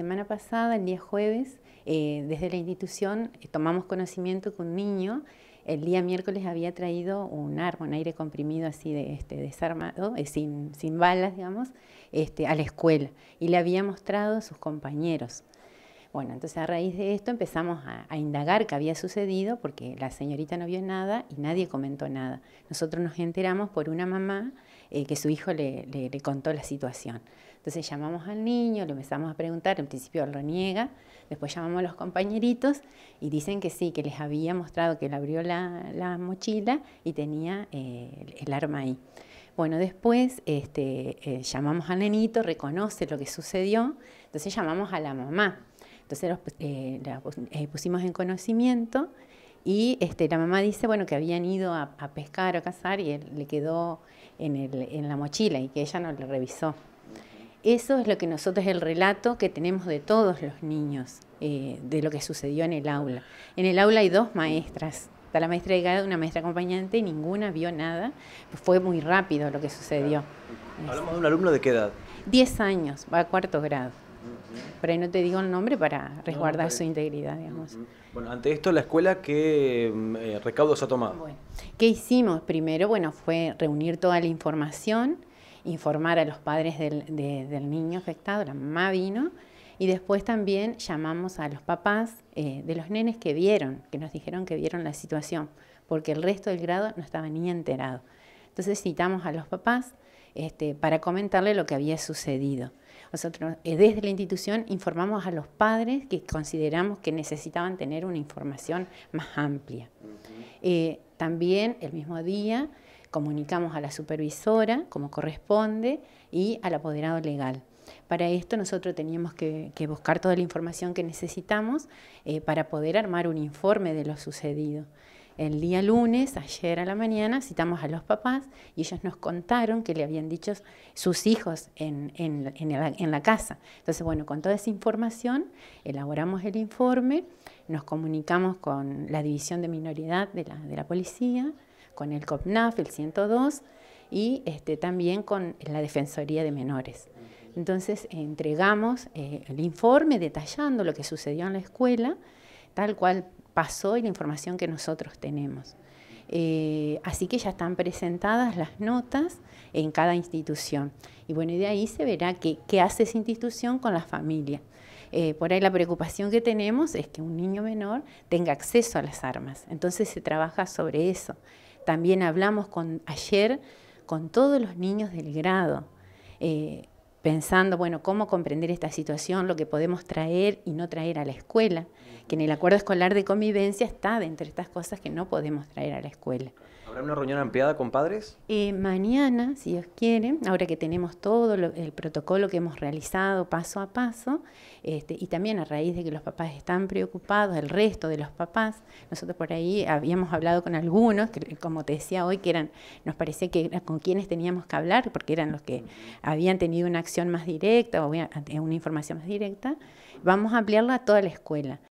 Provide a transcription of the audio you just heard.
semana pasada, el día jueves, eh, desde la institución eh, tomamos conocimiento que un niño el día miércoles había traído un arma, un aire comprimido así de, este, desarmado, eh, sin, balas, digamos, este, a la escuela y le había mostrado a sus compañeros. Bueno, entonces a raíz de esto empezamos a, indagar qué había sucedido porque la señorita no vio nada y nadie comentó nada. Nosotros nos enteramos por una mamá eh, que su hijo le, contó la situación. Entonces llamamos al niño, le empezamos a preguntar, en principio lo niega, después llamamos a los compañeritos y dicen que sí, que les había mostrado que él abrió la, mochila y tenía eh, el arma ahí. Bueno, después este, eh, llamamos al nenito, reconoce lo que sucedió, entonces llamamos a la mamá. Entonces la, pusimos en conocimiento y este, la mamá dice, bueno, que habían ido a, pescar o a cazar y él le quedó en, la mochila y que ella no le revisó. Eso es lo que nosotros, el relato que tenemos de todos los niños, eh, de lo que sucedió en el aula. En el aula hay dos maestras, está la maestra de una maestra acompañante, y ninguna vio nada, fue muy rápido lo que sucedió. Hablamos de un alumno de qué edad? Diez años, va a cuarto grado. Por ahí no te digo el nombre para resguardar su integridad, digamos. Bueno, ante esto, ¿la escuela qué mm, eh, recaudos ha tomado? Bueno, ¿qué hicimos? Primero, bueno, fue reunir toda la información, informar a los padres del, del niño afectado, la mamá vino, y después también llamamos a los papás eh, de los nenes que vieron, que nos dijeron que vieron la situación, porque el resto del grado no estaba ni enterado. Entonces citamos a los papás este, para comentarle lo que había sucedido. Nosotros eh, desde la institución informamos a los padres que consideramos que necesitaban tener una información más amplia. Eh, también el mismo día comunicamos a la supervisora, como corresponde, y al apoderado legal. Para esto nosotros teníamos que, buscar toda la información que necesitamos eh, para poder armar un informe de lo sucedido el día lunes, ayer a la mañana, citamos a los papás y ellos nos contaron que le habían dicho sus hijos en, la, casa. Entonces, bueno, con toda esa información elaboramos el informe, nos comunicamos con la división de minoridad de la, policía, con el COPNAF, el 102, y este, también con la Defensoría de Menores. Entonces entregamos eh, el informe detallando lo que sucedió en la escuela, tal cual pasó y la información que nosotros tenemos. Eh, así que ya están presentadas las notas en cada institución. Y bueno, y de ahí se verá qué, hace esa institución con la familia. Eh, por ahí la preocupación que tenemos es que un niño menor tenga acceso a las armas. Entonces se trabaja sobre eso. También hablamos con, ayer con todos los niños del grado. Eh, pensando, bueno, cómo comprender esta situación, lo que podemos traer y no traer a la escuela, que en el acuerdo escolar de convivencia está de estas cosas que no podemos traer a la escuela. ¿Habrá una reunión ampliada con padres? Eh, mañana, si Dios quiere, ahora que tenemos todo el protocolo que hemos realizado paso a paso, este, y también a raíz de que los papás están preocupados, el resto de los papás, nosotros por ahí habíamos hablado con algunos, que, como te decía hoy, que eran, nos parecía que con quienes teníamos que hablar, porque eran los que habían tenido una acción más directa o eh, una información más directa, vamos a ampliarla a toda la escuela.